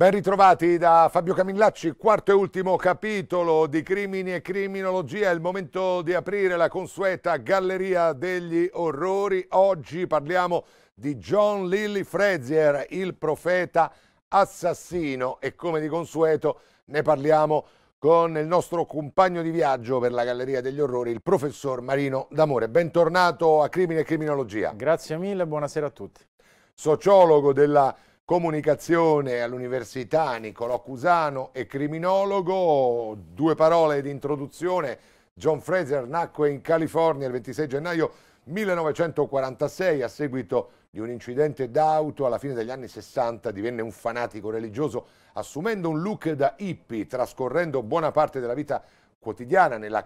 Ben ritrovati da Fabio Camillacci, quarto e ultimo capitolo di Crimini e Criminologia, è il momento di aprire la consueta Galleria degli Orrori. Oggi parliamo di John Lilly Frezier, il profeta assassino e come di consueto ne parliamo con il nostro compagno di viaggio per la Galleria degli Orrori, il professor Marino D'Amore. Bentornato a Crimini e Criminologia. Grazie mille, buonasera a tutti. Sociologo della comunicazione all'Università Nicolò Cusano e criminologo. Due parole di introduzione. John Fraser nacque in California il 26 gennaio 1946 a seguito di un incidente d'auto alla fine degli anni 60 divenne un fanatico religioso assumendo un look da hippie trascorrendo buona parte della vita quotidiana nella,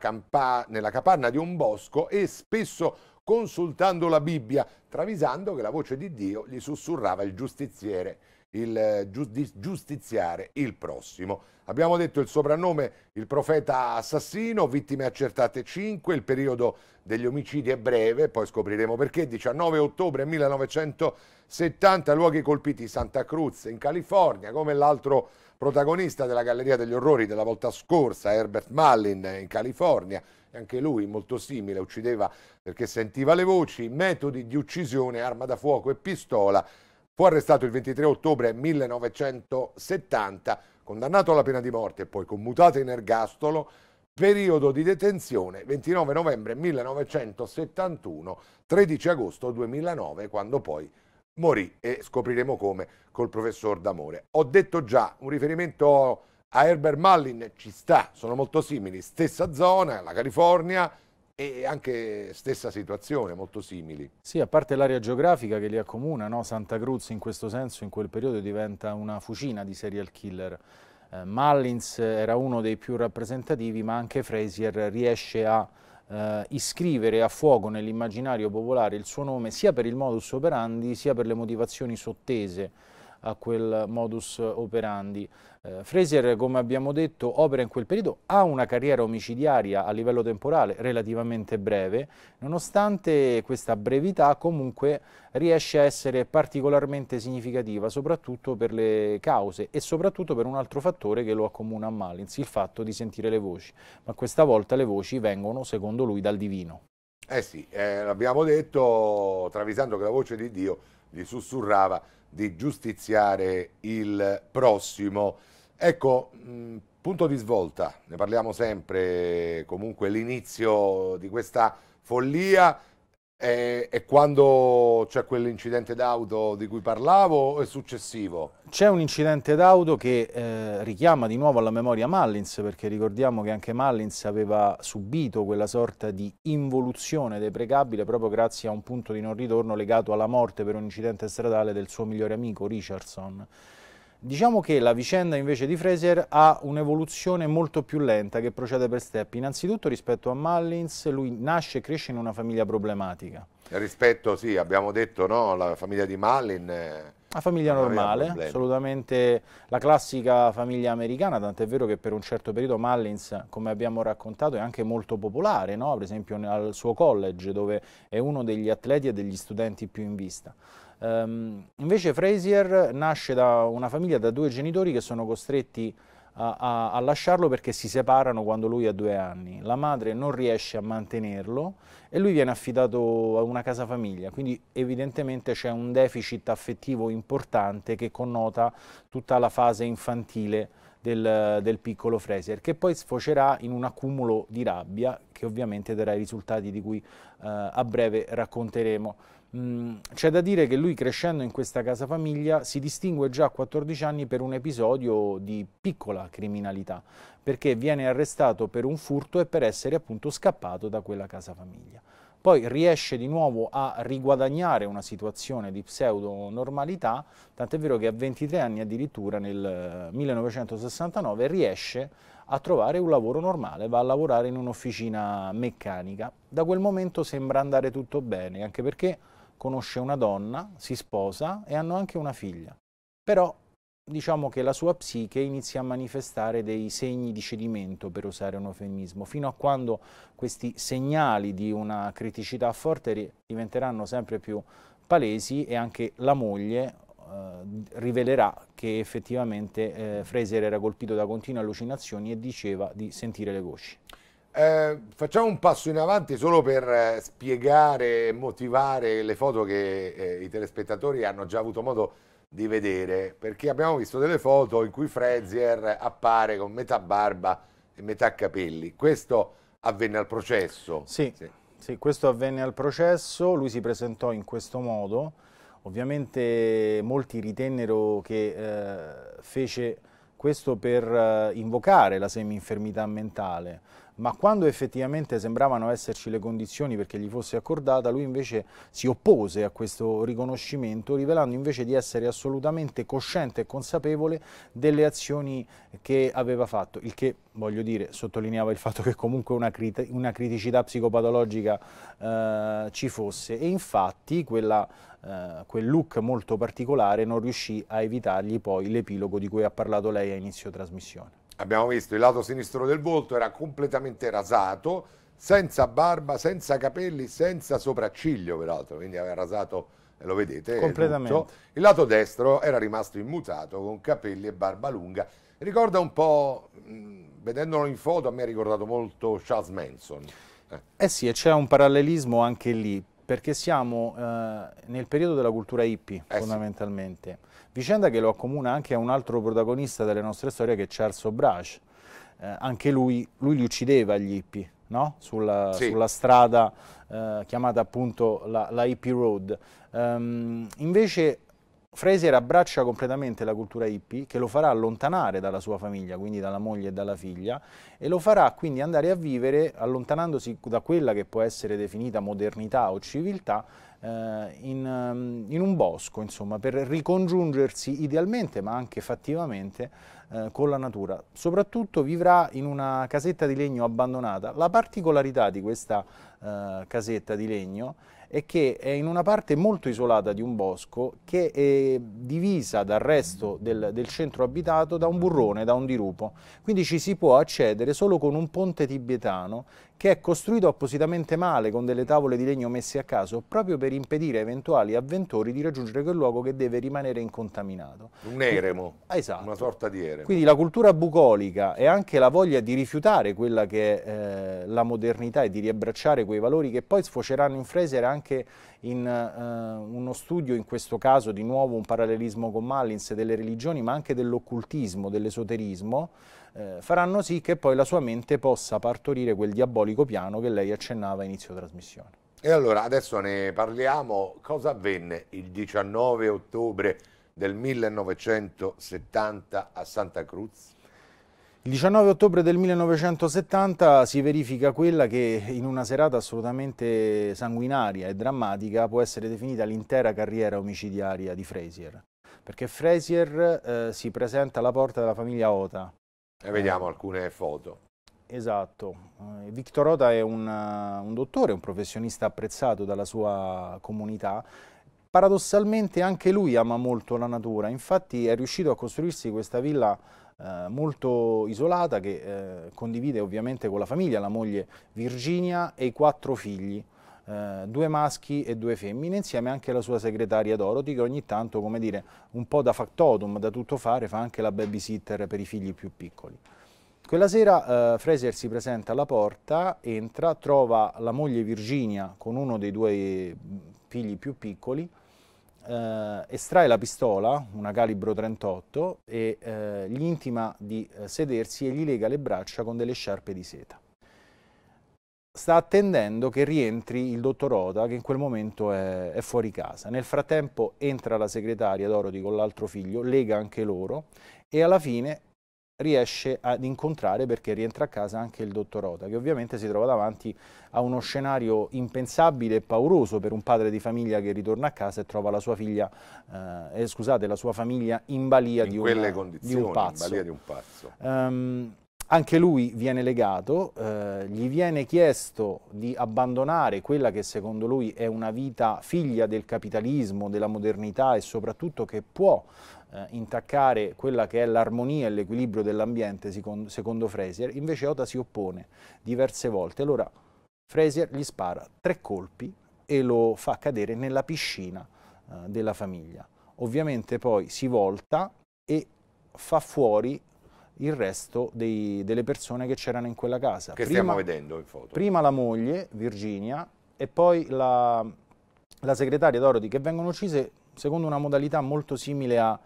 nella capanna di un bosco e spesso consultando la Bibbia, travisando che la voce di Dio gli sussurrava il giustiziere, il eh, giustiziare il prossimo. Abbiamo detto il soprannome il profeta assassino, vittime accertate 5, il periodo degli omicidi è breve, poi scopriremo perché, 19 ottobre 1970, luoghi colpiti Santa Cruz in California, come l'altro protagonista della Galleria degli Orrori della volta scorsa, Herbert Mullin in California, anche lui molto simile, uccideva perché sentiva le voci, metodi di uccisione, arma da fuoco e pistola. Fu arrestato il 23 ottobre 1970, condannato alla pena di morte e poi commutato in ergastolo, periodo di detenzione 29 novembre 1971, 13 agosto 2009, quando poi morì e scopriremo come col professor D'Amore. Ho detto già un riferimento a Herbert Mallin ci sta, sono molto simili, stessa zona, la California e anche stessa situazione, molto simili. Sì, a parte l'area geografica che li accomuna, no? Santa Cruz in questo senso in quel periodo diventa una fucina di serial killer. Eh, Mullins era uno dei più rappresentativi, ma anche Frazier riesce a eh, iscrivere a fuoco nell'immaginario popolare il suo nome sia per il modus operandi sia per le motivazioni sottese a quel modus operandi. Eh, Fraser, come abbiamo detto, opera in quel periodo, ha una carriera omicidiaria a livello temporale relativamente breve, nonostante questa brevità comunque riesce a essere particolarmente significativa, soprattutto per le cause e soprattutto per un altro fattore che lo accomuna a Malins, il fatto di sentire le voci, ma questa volta le voci vengono, secondo lui, dal divino. Eh sì, eh, l'abbiamo detto travisando che la voce di Dio gli sussurrava di giustiziare il prossimo. Ecco, mm, punto di svolta, ne parliamo sempre, comunque l'inizio di questa follia e, e, quando c'è quell'incidente d'auto di cui parlavo o è successivo? C'è un incidente d'auto che eh, richiama di nuovo alla memoria Mullins, perché ricordiamo che anche Mullins aveva subito quella sorta di involuzione deprecabile proprio grazie a un punto di non ritorno legato alla morte per un incidente stradale del suo migliore amico Richardson. Diciamo che la vicenda invece di Fraser ha un'evoluzione molto più lenta che procede per step. Innanzitutto rispetto a Mullins, lui nasce e cresce in una famiglia problematica. Rispetto, sì, abbiamo detto, no? La famiglia di Mullin... Una famiglia normale, assolutamente la classica famiglia americana, tant'è vero che per un certo periodo Mullins, come abbiamo raccontato, è anche molto popolare, no? per esempio al suo college, dove è uno degli atleti e degli studenti più in vista. Um, invece Frazier nasce da una famiglia da due genitori che sono costretti a, a, a, lasciarlo perché si separano quando lui ha due anni. La madre non riesce a mantenerlo e lui viene affidato a una casa famiglia, quindi evidentemente c'è un deficit affettivo importante che connota tutta la fase infantile del, del piccolo Fraser, che poi sfocerà in un accumulo di rabbia che ovviamente darà i risultati di cui eh, a breve racconteremo. Mm, c'è da dire che lui crescendo in questa casa famiglia si distingue già a 14 anni per un episodio di piccola criminalità, perché viene arrestato per un furto e per essere appunto scappato da quella casa famiglia. Poi riesce di nuovo a riguadagnare una situazione di pseudo normalità, tant'è vero che a 23 anni addirittura nel 1969 eh, riesce a trovare un lavoro normale, va a lavorare in un'officina meccanica. Da quel momento sembra andare tutto bene, anche perché conosce una donna, si sposa e hanno anche una figlia. Però diciamo che la sua psiche inizia a manifestare dei segni di cedimento, per usare un eufemismo, fino a quando questi segnali di una criticità forte diventeranno sempre più palesi e anche la moglie eh, rivelerà che effettivamente eh, Fraser era colpito da continue allucinazioni e diceva di sentire le gocce. Eh, facciamo un passo in avanti solo per eh, spiegare e motivare le foto che eh, i telespettatori hanno già avuto modo di vedere, perché abbiamo visto delle foto in cui Frezier appare con metà barba e metà capelli. Questo avvenne al processo. Sì, sì. sì questo avvenne al processo, lui si presentò in questo modo. Ovviamente molti ritennero che eh, fece questo per eh, invocare la seminfermità mentale, ma quando effettivamente sembravano esserci le condizioni perché gli fosse accordata, lui invece si oppose a questo riconoscimento, rivelando invece di essere assolutamente cosciente e consapevole delle azioni che aveva fatto, il che, voglio dire, sottolineava il fatto che comunque una, crit una criticità psicopatologica eh, ci fosse e infatti quella eh, quel look molto particolare non riuscì a evitargli poi l'epilogo di cui ha parlato lei a inizio trasmissione. Abbiamo visto il lato sinistro del volto era completamente rasato, senza barba, senza capelli, senza sopracciglio peraltro, quindi aveva rasato, eh, lo vedete, completamente. Tutto. Il lato destro era rimasto immutato con capelli e barba lunga. Ricorda un po', vedendolo in foto, a me ha ricordato molto Charles Manson. eh, eh sì, e c'è un parallelismo anche lì, perché siamo eh, nel periodo della cultura hippie eh fondamentalmente, sì. vicenda che lo accomuna anche a un altro protagonista delle nostre storie che è Charles O'Brage, eh, anche lui, lui, li uccideva gli hippie no? sulla, sì. sulla, strada eh, chiamata appunto la, la hippie road, um, invece Fraser abbraccia completamente la cultura hippie che lo farà allontanare dalla sua famiglia, quindi dalla moglie e dalla figlia, e lo farà quindi andare a vivere allontanandosi da quella che può essere definita modernità o civiltà eh, in, ehm, in, un bosco, insomma, per ricongiungersi idealmente ma anche fattivamente eh, con la natura. Soprattutto vivrà in una casetta di legno abbandonata. La particolarità di questa eh, casetta di legno è che è in una parte molto isolata di un bosco che è divisa dal resto del, del, centro abitato da un burrone, da un dirupo. Quindi ci si può accedere solo con un ponte tibetano che è costruito appositamente male con delle tavole di legno messe a caso proprio per impedire a eventuali avventori di raggiungere quel luogo che deve rimanere incontaminato. Un eremo, Quindi, eh, esatto. una sorta di eremo. Quindi la cultura bucolica e anche la voglia di rifiutare quella che è eh, la modernità e di riabbracciare quei valori che poi sfoceranno in Fraser anche anche in eh, uno studio, in questo caso di nuovo un parallelismo con Mallins, delle religioni ma anche dell'occultismo, dell'esoterismo, eh, faranno sì che poi la sua mente possa partorire quel diabolico piano che lei accennava a inizio trasmissione. E allora adesso ne parliamo, cosa avvenne il 19 ottobre del 1970 a Santa Cruz? Il 19 ottobre del 1970 si verifica quella che in una serata assolutamente sanguinaria e drammatica può essere definita l'intera carriera omicidiaria di Frazier, perché Frazier eh, si presenta alla porta della famiglia Ota. E vediamo eh, alcune foto. Esatto, eh, Victor Ota è un, eh, un dottore, un professionista apprezzato dalla sua comunità paradossalmente anche lui ama molto la natura, infatti è riuscito a costruirsi questa villa eh, molto isolata che eh, condivide ovviamente con la famiglia, la moglie Virginia e i quattro figli. Eh, due maschi e due femmine, insieme anche alla sua segretaria Dorothy, che ogni tanto, come dire, un po' da factotum, da tutto fare, fa anche la babysitter per i figli più piccoli. Quella sera eh, Fraser si presenta alla porta, entra, trova la moglie Virginia con uno dei due mm, figli più piccoli, eh, estrae la pistola, una calibro 38, e eh, gli intima di eh, sedersi e gli lega le braccia con delle sciarpe di seta. Sta attendendo che rientri il dottor Oda, che in quel momento è, è fuori casa. Nel frattempo entra la segretaria Dorothy con l'altro figlio, lega anche loro e alla fine riesce ad incontrare perché rientra a casa anche il dottor Oda, che ovviamente si trova davanti a uno scenario impensabile e pauroso per un padre di famiglia che ritorna a casa e trova la sua, figlia, eh, eh scusate, la sua famiglia in balia in di, una, di, un pazzo. Balia di un pazzo. Um, anche lui viene legato, eh, gli viene chiesto di abbandonare quella che secondo lui è una vita figlia del capitalismo, della modernità e soprattutto che può eh, intaccare quella che è l'armonia e l'equilibrio dell'ambiente secondo, secondo Fraser, invece Oda si oppone diverse volte. Allora Fraser gli spara tre colpi e lo fa cadere nella piscina eh, della famiglia. Ovviamente poi si volta e fa fuori il resto dei, delle persone che c'erano in quella casa. Che prima, stiamo vedendo in foto. Prima la moglie, Virginia, e poi la, la segretaria Dorothy, che vengono uccise secondo una modalità molto simile al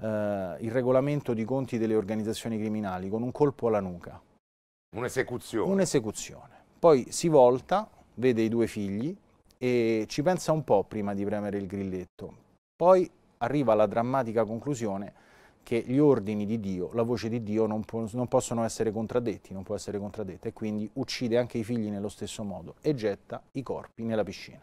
eh, regolamento di conti delle organizzazioni criminali, con un colpo alla nuca. Un'esecuzione. Un'esecuzione. Poi si volta, vede i due figli e ci pensa un po' prima di premere il grilletto. Poi arriva alla drammatica conclusione che gli ordini di Dio, la voce di Dio non, po non possono essere contraddetti, non può essere contraddetta e quindi uccide anche i figli nello stesso modo e getta i corpi nella piscina.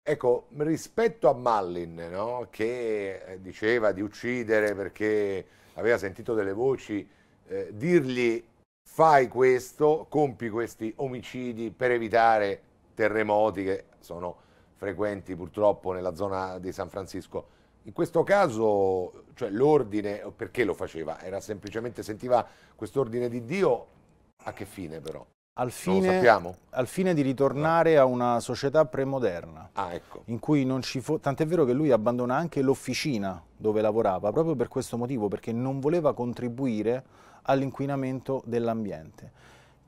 Ecco, rispetto a Mallin, no, che eh, diceva di uccidere perché aveva sentito delle voci, eh, dirgli fai questo, compi questi omicidi per evitare terremoti che sono frequenti purtroppo nella zona di San Francisco in questo caso, cioè, l'ordine, perché lo faceva? Era semplicemente, sentiva quest'ordine di Dio, a che fine però? Al fine, al fine, di ritornare a una società premoderna, ah, ecco. in cui non ci fu... Tant'è vero che lui abbandona anche l'officina dove lavorava, proprio per questo motivo, perché non voleva contribuire all'inquinamento dell'ambiente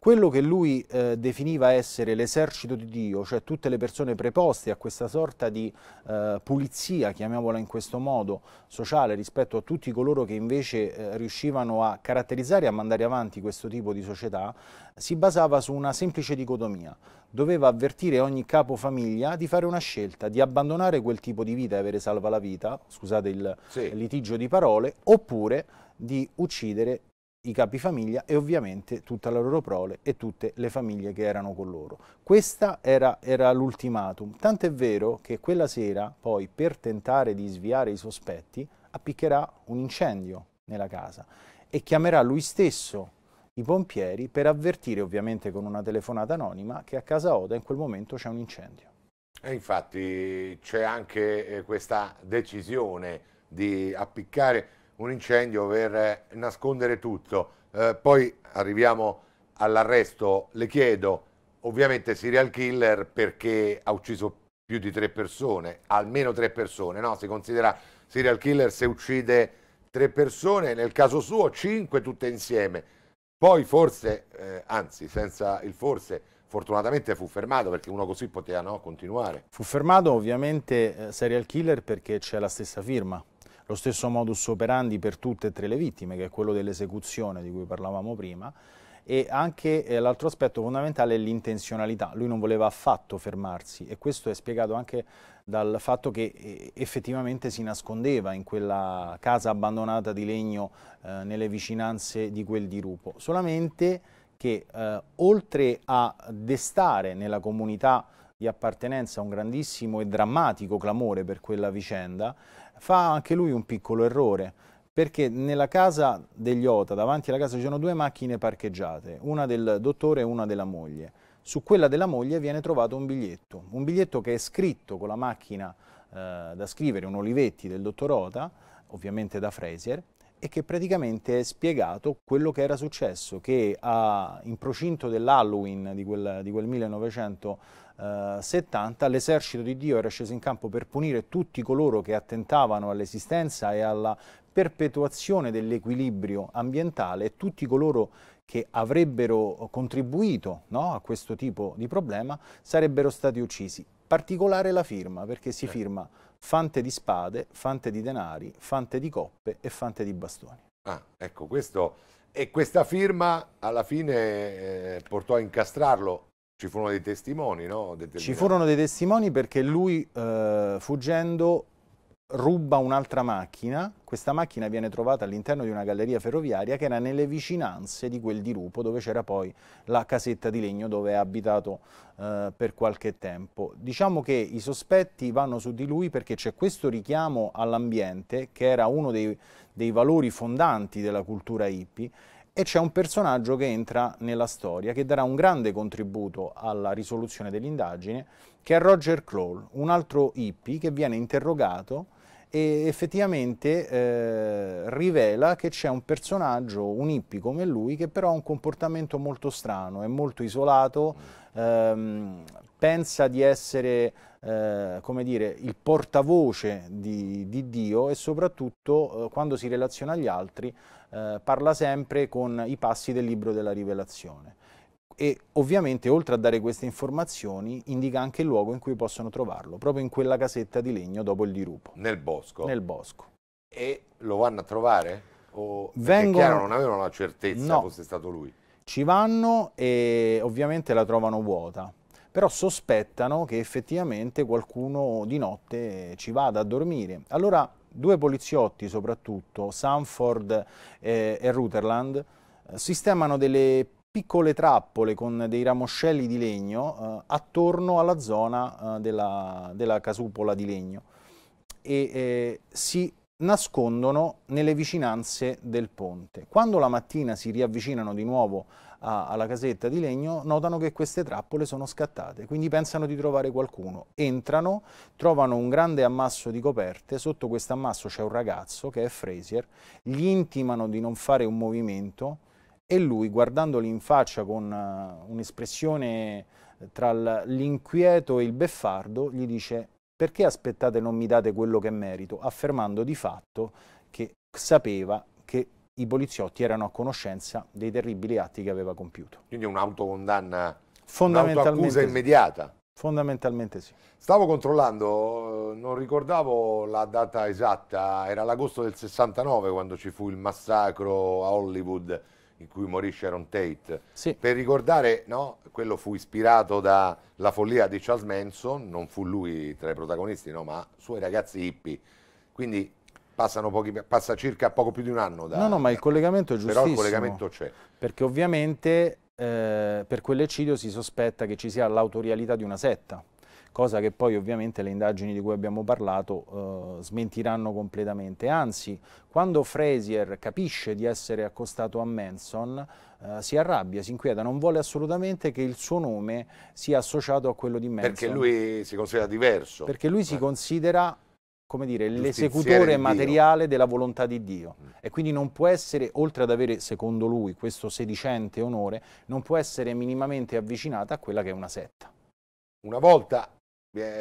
quello che lui eh, definiva essere l'esercito di Dio, cioè tutte le persone preposte a questa sorta di eh, pulizia, chiamiamola in questo modo, sociale rispetto a tutti coloro che invece eh, riuscivano a caratterizzare e a mandare avanti questo tipo di società, si basava su una semplice dicotomia. Doveva avvertire ogni capo famiglia di fare una scelta, di abbandonare quel tipo di vita e avere salva la vita, scusate il sì. litigio di parole, oppure di uccidere i capifamiglia e ovviamente tutta la loro prole e tutte le famiglie che erano con loro. Questa era, era l'ultimatum, tant'è vero che quella sera poi per tentare di sviare i sospetti appiccherà un incendio nella casa e chiamerà lui stesso i pompieri per avvertire ovviamente con una telefonata anonima che a casa Oda in quel momento c'è un incendio. E infatti c'è anche eh, questa decisione di appiccare un incendio per eh, nascondere tutto. Eh, poi arriviamo all'arresto, le chiedo, ovviamente serial killer perché ha ucciso più di tre persone, almeno tre persone, no? Si considera serial killer se uccide tre persone, nel caso suo cinque tutte insieme. Poi forse, eh, anzi senza il forse, fortunatamente fu fermato perché uno così poteva no, continuare. Fu fermato ovviamente eh, serial killer perché c'è la stessa firma lo stesso modus operandi per tutte e tre le vittime, che è quello dell'esecuzione di cui parlavamo prima, e anche eh, l'altro aspetto fondamentale è l'intenzionalità. Lui non voleva affatto fermarsi e questo è spiegato anche dal fatto che eh, effettivamente si nascondeva in quella casa abbandonata di legno eh, nelle vicinanze di quel dirupo. Solamente che eh, oltre a destare nella comunità di appartenenza un grandissimo e drammatico clamore per quella vicenda, fa anche lui un piccolo errore perché nella casa degli Ota, davanti alla casa, ci sono due macchine parcheggiate, una del dottore e una della moglie. Su quella della moglie viene trovato un biglietto, un biglietto che è scritto con la macchina eh, da scrivere, un Olivetti del dottor Ota, ovviamente da Fraser, e che praticamente è spiegato quello che era successo, che a, in procinto dell'Halloween di, di quel, 1900 70 eh, l'esercito di Dio era sceso in campo per punire tutti coloro che attentavano all'esistenza e alla perpetuazione dell'equilibrio ambientale e tutti coloro che avrebbero contribuito no, a questo tipo di problema sarebbero stati uccisi. Particolare la firma, perché si certo. firma fante di spade, fante di denari, fante di coppe e fante di bastoni. Ah, ecco, questo, e questa firma alla fine eh, portò a incastrarlo ci furono dei testimoni, no? Ci furono dei testimoni perché lui, eh, fuggendo, ruba un'altra macchina. Questa macchina viene trovata all'interno di una galleria ferroviaria che era nelle vicinanze di quel dirupo dove c'era poi la casetta di legno dove è abitato eh, per qualche tempo. Diciamo che i sospetti vanno su di lui perché c'è questo richiamo all'ambiente che era uno dei, dei valori fondanti della cultura hippie e c'è un personaggio che entra nella storia, che darà un grande contributo alla risoluzione dell'indagine, che è Roger Crawl, un altro hippie che viene interrogato e effettivamente eh, rivela che c'è un personaggio, un hippie come lui, che però ha un comportamento molto strano, è molto isolato, ehm, pensa di essere eh, come dire, il portavoce di, di Dio e soprattutto eh, quando si relaziona agli altri eh, parla sempre con i passi del libro della rivelazione e ovviamente oltre a dare queste informazioni indica anche il luogo in cui possono trovarlo, proprio in quella casetta di legno dopo il dirupo. Nel bosco? Nel bosco. E lo vanno a trovare? O... Vengono... chiaro non avevano la certezza no. fosse stato lui. Ci vanno e ovviamente la trovano vuota, però sospettano che effettivamente qualcuno di notte ci vada a dormire. Allora due poliziotti soprattutto, Sanford eh, e Rutherland, eh, sistemano delle piccole trappole con dei ramoscelli di legno eh, attorno alla zona eh, della, della, casupola di legno e si nascondono nelle vicinanze del ponte. Quando la mattina si riavvicinano di nuovo a, alla casetta di legno notano che queste trappole sono scattate, quindi pensano di trovare qualcuno. Entrano, trovano un grande ammasso di coperte, sotto questo ammasso c'è un ragazzo che è Frazier, gli intimano di non fare un movimento e lui guardandoli in faccia con uh, un'espressione eh, tra l'inquieto e il beffardo gli dice perché aspettate non mi date quello che merito, affermando di fatto che sapeva che i poliziotti erano a conoscenza dei terribili atti che aveva compiuto. Quindi un'autocondanna, un'autoaccusa immediata. Fondamentalmente sì. Stavo controllando, eh, non ricordavo la data esatta, era l'agosto del 69 quando ci fu il massacro a Hollywood in cui morì Sharon Tate. Sì. Per ricordare, no, quello fu ispirato dalla follia di Charles Manson, non fu lui tra i protagonisti, no, ma suoi ragazzi hippie. Quindi Pochi, passa circa poco più di un anno. Da, no, no, ma il collegamento è giustissimo. Però il collegamento c'è. Perché ovviamente eh, per quell'eccidio si sospetta che ci sia l'autorialità di una setta, cosa che poi ovviamente le indagini di cui abbiamo parlato eh, smentiranno completamente. Anzi, quando Frazier capisce di essere accostato a Manson, eh, si arrabbia, si inquieta, non vuole assolutamente che il suo nome sia associato a quello di Manson. Perché lui si considera diverso. Perché lui si eh. considera come dire, l'esecutore materiale della volontà di Dio. Mm. E quindi non può essere, oltre ad avere, secondo lui, questo sedicente onore, non può essere minimamente avvicinata a quella che è una setta. Una volta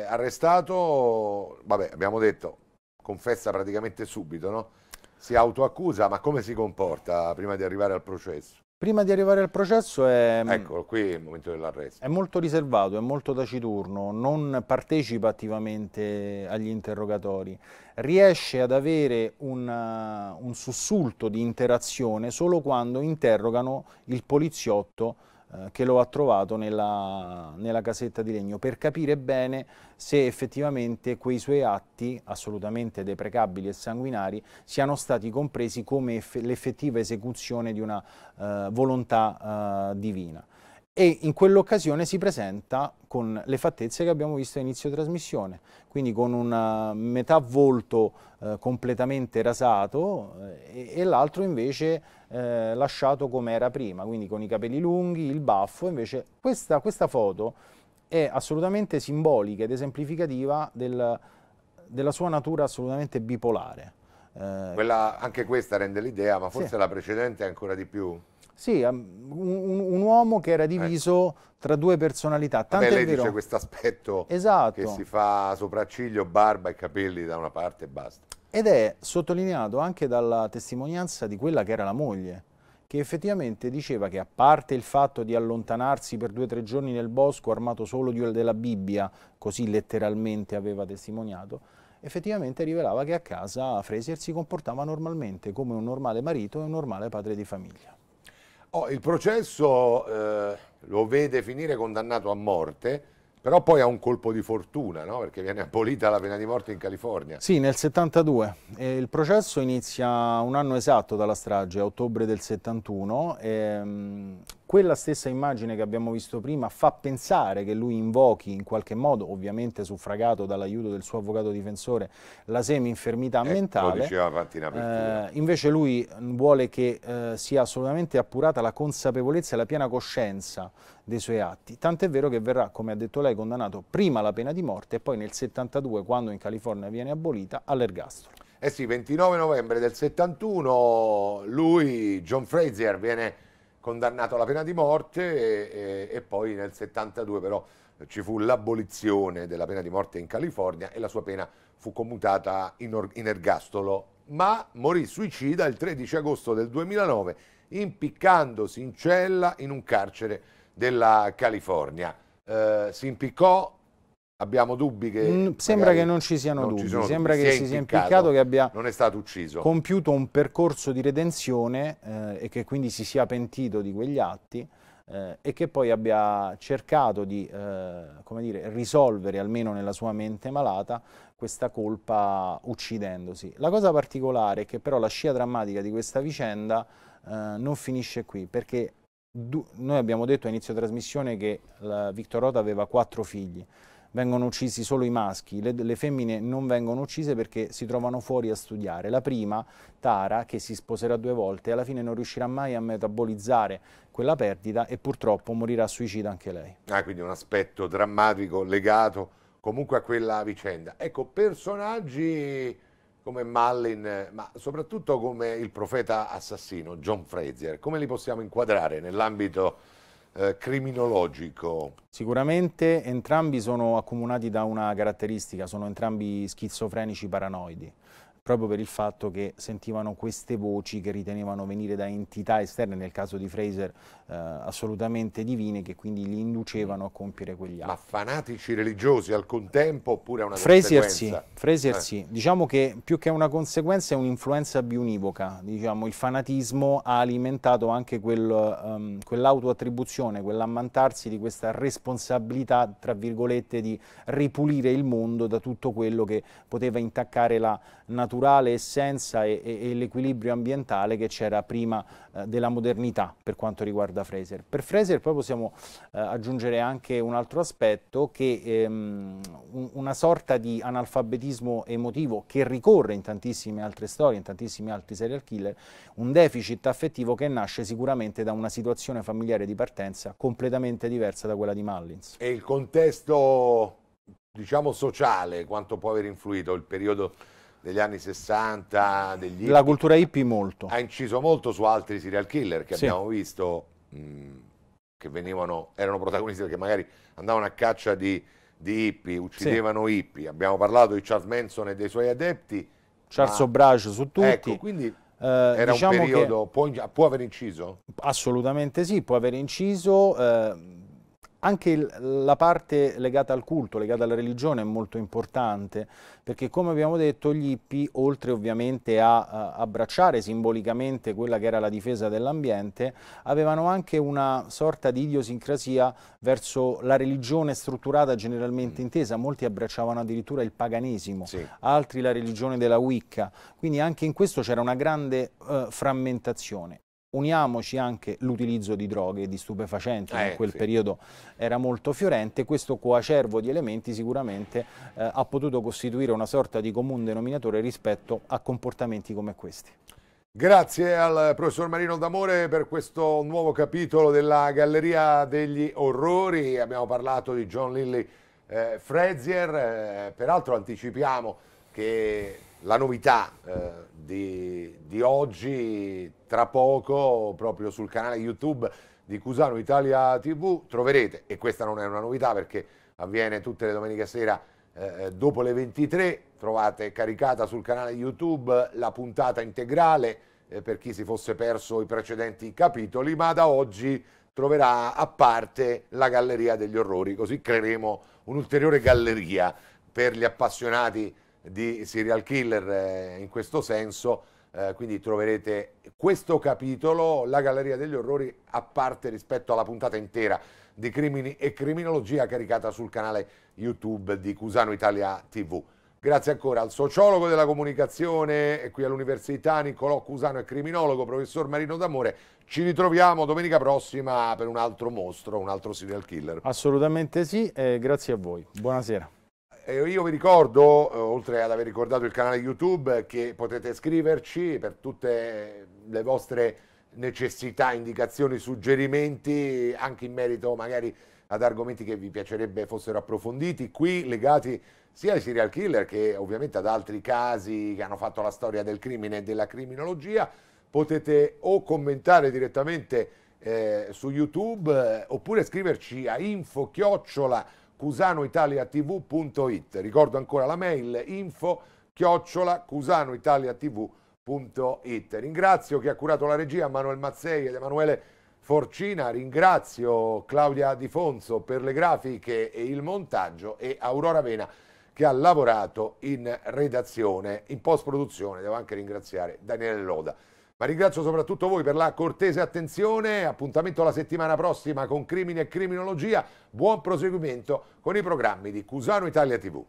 arrestato, vabbè, abbiamo detto, confessa praticamente subito, no? Si autoaccusa, ma come si comporta prima di arrivare al processo? Prima di arrivare al processo è... Mm, Eccolo, qui è il momento dell'arresto. È molto riservato, è molto taciturno, non partecipa attivamente agli interrogatori. Riesce ad avere una, uh, un sussulto di interazione solo quando interrogano il poliziotto eh, che lo ha trovato nella, nella, casetta di legno per capire bene se effettivamente quei suoi atti assolutamente deprecabili e sanguinari siano stati compresi come l'effettiva esecuzione di una uh, volontà uh, divina e in quell'occasione si presenta con le fattezze che abbiamo visto a inizio trasmissione, quindi con un eh, metà volto eh, completamente rasato eh, e, l'altro invece eh, lasciato come era prima, quindi con i capelli lunghi, il baffo, invece questa, questa foto è assolutamente simbolica ed esemplificativa del, della sua natura assolutamente bipolare. Eh, Quella, anche questa rende l'idea, ma forse sì. la precedente è ancora di più? Sì, un, un, uomo che era eh. diviso eh. tra due personalità. Tanto Vabbè, lei vero... dice questo aspetto esatto. che si fa sopracciglio, barba e capelli da una parte e basta. Ed è sottolineato anche dalla testimonianza di quella che era la moglie, che effettivamente diceva che a parte il fatto di allontanarsi per due o tre giorni nel bosco armato solo di, della Bibbia, così letteralmente aveva testimoniato, effettivamente rivelava che a casa Fraser si comportava normalmente come un normale marito e un normale padre di famiglia. Oh, il processo eh, lo vede finire condannato a morte, però poi ha un colpo di fortuna, no? perché viene abolita la pena di morte in California. Sì, nel 72. Eh, il processo inizia un anno esatto dalla strage, ottobre del 71. E, ehm, quella stessa immagine che abbiamo visto prima fa pensare che lui invochi in qualche modo, ovviamente suffragato dall'aiuto del suo avvocato difensore, la semi-infermità eh, ecco, mentale. Eh, invece lui mm, vuole che eh, sia assolutamente appurata la consapevolezza e la piena coscienza dei suoi atti. Tant'è vero che verrà, come ha detto lei, condannato prima alla pena di morte e poi nel 72, quando in California viene abolita, all'ergastolo. Eh sì, 29 novembre del 71 lui, John Frazier, viene condannato alla pena di morte e, e, e poi nel 72 però ci fu l'abolizione della pena di morte in California e la sua pena fu commutata in, in, ergastolo, ma morì suicida il 13 agosto del 2009 impiccandosi in cella in un carcere della California. Eh, si impiccò Abbiamo dubbi che... Mm, sembra che non ci siano non dubbi, ci sembra dubbi. che si sia impiccato, che abbia non è stato ucciso. compiuto un percorso di redenzione eh, e che quindi si sia pentito di quegli atti eh, e che poi abbia cercato di eh, dire, risolvere, almeno nella sua mente malata, questa colpa uccidendosi. La cosa particolare è che però la scia drammatica di questa vicenda eh, non finisce qui, perché noi abbiamo detto a inizio trasmissione che Victor Rota aveva quattro figli vengono uccisi solo i maschi, le, le, femmine non vengono uccise perché si trovano fuori a studiare. La prima, Tara, che si sposerà due volte, alla fine non riuscirà mai a metabolizzare quella perdita e purtroppo morirà suicida anche lei. Ah, quindi un aspetto drammatico legato comunque a quella vicenda. Ecco, personaggi come Mallin, ma soprattutto come il profeta assassino John Frazier, come li possiamo inquadrare nell'ambito eh, criminologico? Sicuramente entrambi sono accomunati da una caratteristica, sono entrambi schizofrenici paranoidi proprio per il fatto che sentivano queste voci che ritenevano venire da entità esterne, nel caso di Fraser eh, assolutamente divine, che quindi li inducevano a compiere quegli atti. Ma fanatici religiosi al contempo oppure una Fraser conseguenza? Sì, Fraser eh. sì, diciamo che più che una conseguenza è un'influenza bionivoca, diciamo il fanatismo ha alimentato anche quel, um, quell'autoattribuzione, quell'ammantarsi di questa responsabilità, tra virgolette, di ripulire il mondo da tutto quello che poteva intaccare la natura naturale essenza e, e, e l'equilibrio ambientale che c'era prima eh, della modernità per quanto riguarda Fraser. Per Fraser poi possiamo eh, aggiungere anche un altro aspetto che ehm, un, una sorta di analfabetismo emotivo che ricorre in tantissime altre storie, in tantissimi altri serial killer, un deficit affettivo che nasce sicuramente da una situazione familiare di partenza completamente diversa da quella di Mullins. E il contesto diciamo sociale, quanto può aver influito il periodo degli anni 60, degli La cultura hippie molto. Ha inciso molto su altri serial killer che sì. abbiamo visto, mh, mm, che venivano, erano protagonisti perché magari andavano a caccia di, di hippie, uccidevano sì. hippie. Abbiamo parlato di Charles Manson e dei suoi adepti. Charles ma... Obrage su tutti. Ecco, quindi eh, era diciamo un periodo, che... può, può, aver inciso? Assolutamente sì, può aver inciso. Eh, anche il, la parte legata al culto, legata alla religione è molto importante perché come abbiamo detto gli hippie oltre ovviamente a, a abbracciare simbolicamente quella che era la difesa dell'ambiente avevano anche una sorta di idiosincrasia verso la religione strutturata generalmente mm. intesa, molti abbracciavano addirittura il paganesimo, sì. altri la religione della Wicca, quindi anche in questo c'era una grande eh, frammentazione. Uniamoci anche l'utilizzo di droghe e di stupefacenti, eh, in quel sì. periodo era molto fiorente, questo coacervo di elementi sicuramente eh, ha potuto costituire una sorta di comune denominatore rispetto a comportamenti come questi. Grazie al professor Marino D'Amore per questo nuovo capitolo della Galleria degli Orrori, abbiamo parlato di John Lilly eh, Frezier, eh, peraltro anticipiamo che la novità eh, di, di, oggi, tra poco, proprio sul canale YouTube di Cusano Italia TV, troverete, e questa non è una novità perché avviene tutte le domeniche sera eh, eh, dopo le 23, trovate caricata sul canale YouTube la puntata integrale eh, per chi si fosse perso i precedenti capitoli, ma da oggi troverà a parte la galleria degli orrori, così creeremo un'ulteriore galleria per gli appassionati di serial killer eh, in questo senso, eh, quindi troverete questo capitolo, la Galleria degli Orrori, a parte rispetto alla puntata intera di Crimini e Criminologia caricata sul canale YouTube di Cusano Italia TV. Grazie ancora al sociologo della comunicazione qui all'Università Niccolò Cusano e criminologo, professor Marino D'Amore. Ci ritroviamo domenica prossima per un altro mostro, un altro serial killer. Assolutamente sì, grazie a voi. Buonasera io vi ricordo, eh, oltre ad aver ricordato il canale YouTube, che potete iscriverci per tutte le vostre necessità, indicazioni, suggerimenti, anche in merito magari ad argomenti che vi piacerebbe fossero approfonditi, qui legati sia ai serial killer che ovviamente ad altri casi che hanno fatto la storia del crimine e della criminologia, potete o commentare direttamente eh, su YouTube oppure scriverci a info chiocciola cusanoitaliatv.it. Ricordo ancora la mail info chiocciola cusanoitaliatv.it. Ringrazio chi ha curato la regia, Manuel Mazzei ed Emanuele Forcina, ringrazio Claudia Di Fonso per le grafiche e il montaggio e Aurora Vena che ha lavorato in redazione, in post produzione, devo anche ringraziare Daniele Loda. Ma ringrazio soprattutto voi per la cortese attenzione, appuntamento la settimana prossima con Crimine e Criminologia, buon proseguimento con i programmi di Cusano Italia TV.